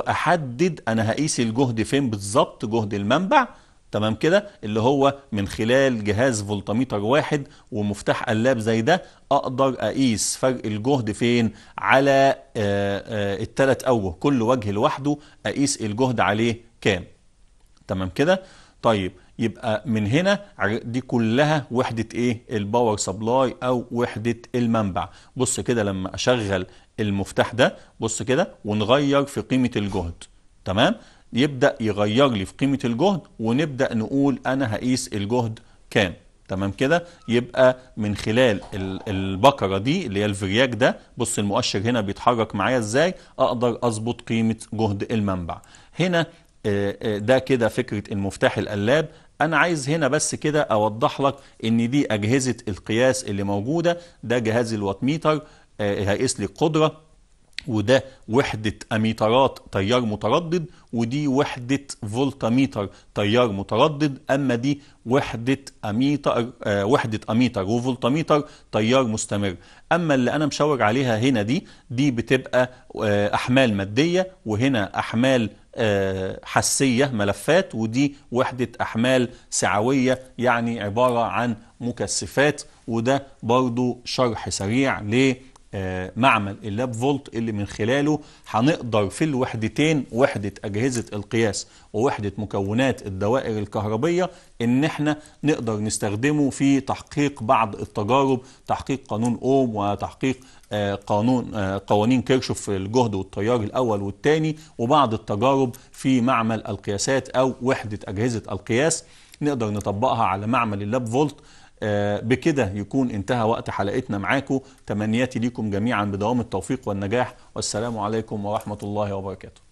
أحدد أنا هقيس الجهد فين بالظبط جهد المنبع تمام كده اللي هو من خلال جهاز فولتميتر واحد ومفتاح قلاب زي ده اقدر اقيس فرق الجهد فين على آه، آه، التلات اوجه كل وجه لوحده اقيس الجهد عليه كام تمام كده طيب يبقى من هنا دي كلها وحدة ايه الباور سبلاي او وحدة المنبع بص كده لما اشغل المفتاح ده بص كده ونغير في قيمة الجهد تمام يبدا يغير لي في قيمه الجهد ونبدا نقول انا هقيس الجهد كام تمام كده يبقى من خلال البكرة دي اللي هي الفرياك ده بص المؤشر هنا بيتحرك معايا ازاي اقدر اظبط قيمة جهد المنبع هنا ده كده فكرة المفتاح القلاب انا عايز هنا بس كده اوضح لك ان دي اجهزة القياس اللي موجودة ده جهاز الواتميتر هيقيس لي القدرة وده وحدة أميترات تيار متردد ودي وحدة فولتاميتر تيار متردد أما دي وحدة أميتر آه وحدة أميتر وفولتاميتر تيار مستمر أما اللي أنا مشاور عليها هنا دي دي بتبقى آه أحمال مادية وهنا أحمال آه حسية ملفات ودي وحدة أحمال سعوية يعني عبارة عن مكثفات وده برضو شرح سريع ليه آه، معمل اللاب فولت اللي من خلاله هنقدر في الوحدتين وحدة أجهزة القياس ووحدة مكونات الدوائر الكهربية إن احنا نقدر نستخدمه في تحقيق بعض التجارب تحقيق قانون أوم وتحقيق آه، قانون آه، قوانين كيرشوف الجهد والتيار الأول والثاني وبعض التجارب في معمل القياسات أو وحدة أجهزة القياس نقدر نطبقها على معمل اللاب فولت آه، بكده يكون انتهى وقت حلقتنا معاكم تمنياتي ليكم جميعا بدوام التوفيق والنجاح والسلام عليكم ورحمة الله وبركاته